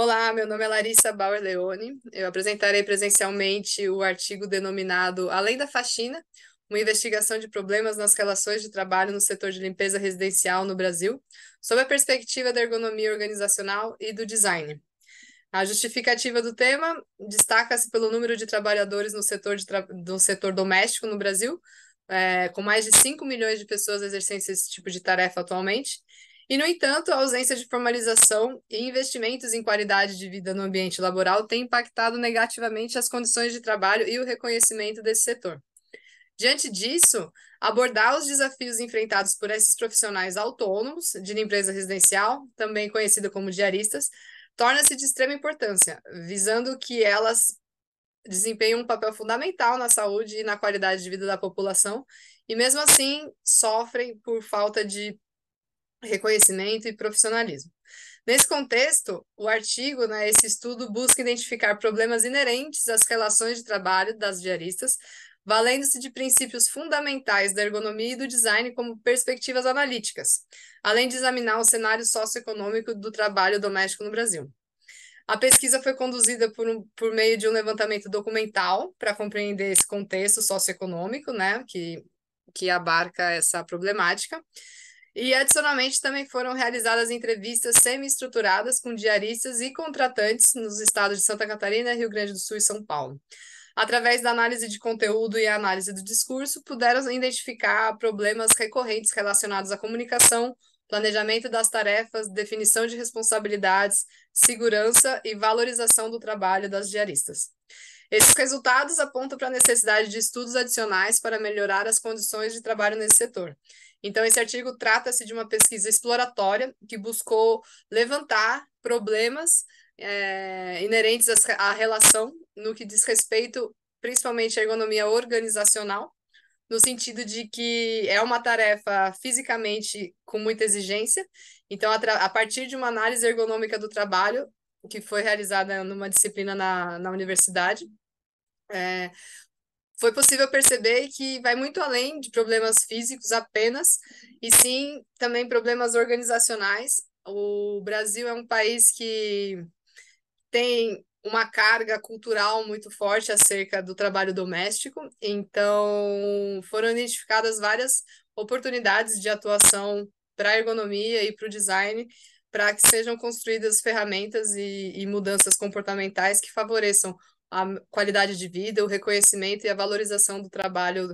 Olá, meu nome é Larissa Bauer Leone. Eu apresentarei presencialmente o artigo denominado Além da Faxina, uma investigação de problemas nas relações de trabalho no setor de limpeza residencial no Brasil, sob a perspectiva da ergonomia organizacional e do design. A justificativa do tema destaca-se pelo número de trabalhadores no setor, de tra... setor doméstico no Brasil, é, com mais de 5 milhões de pessoas exercendo esse tipo de tarefa atualmente, e, no entanto, a ausência de formalização e investimentos em qualidade de vida no ambiente laboral tem impactado negativamente as condições de trabalho e o reconhecimento desse setor. Diante disso, abordar os desafios enfrentados por esses profissionais autônomos de empresa residencial, também conhecida como diaristas, torna-se de extrema importância, visando que elas desempenham um papel fundamental na saúde e na qualidade de vida da população, e mesmo assim sofrem por falta de reconhecimento e profissionalismo. Nesse contexto, o artigo, né, esse estudo, busca identificar problemas inerentes às relações de trabalho das diaristas, valendo-se de princípios fundamentais da ergonomia e do design como perspectivas analíticas, além de examinar o cenário socioeconômico do trabalho doméstico no Brasil. A pesquisa foi conduzida por, um, por meio de um levantamento documental para compreender esse contexto socioeconômico, né, que, que abarca essa problemática. E, adicionalmente, também foram realizadas entrevistas semi-estruturadas com diaristas e contratantes nos estados de Santa Catarina, Rio Grande do Sul e São Paulo. Através da análise de conteúdo e análise do discurso, puderam identificar problemas recorrentes relacionados à comunicação, planejamento das tarefas, definição de responsabilidades, segurança e valorização do trabalho das diaristas. Esses resultados apontam para a necessidade de estudos adicionais para melhorar as condições de trabalho nesse setor. Então, esse artigo trata-se de uma pesquisa exploratória que buscou levantar problemas é, inerentes à relação no que diz respeito principalmente à ergonomia organizacional no sentido de que é uma tarefa fisicamente com muita exigência. Então, a, a partir de uma análise ergonômica do trabalho, que foi realizada numa disciplina na, na universidade, é, foi possível perceber que vai muito além de problemas físicos apenas, e sim também problemas organizacionais. O Brasil é um país que tem uma carga cultural muito forte acerca do trabalho doméstico, então foram identificadas várias oportunidades de atuação para a ergonomia e para o design, para que sejam construídas ferramentas e, e, mudanças comportamentais que favoreçam a qualidade de vida, o reconhecimento e a valorização do trabalho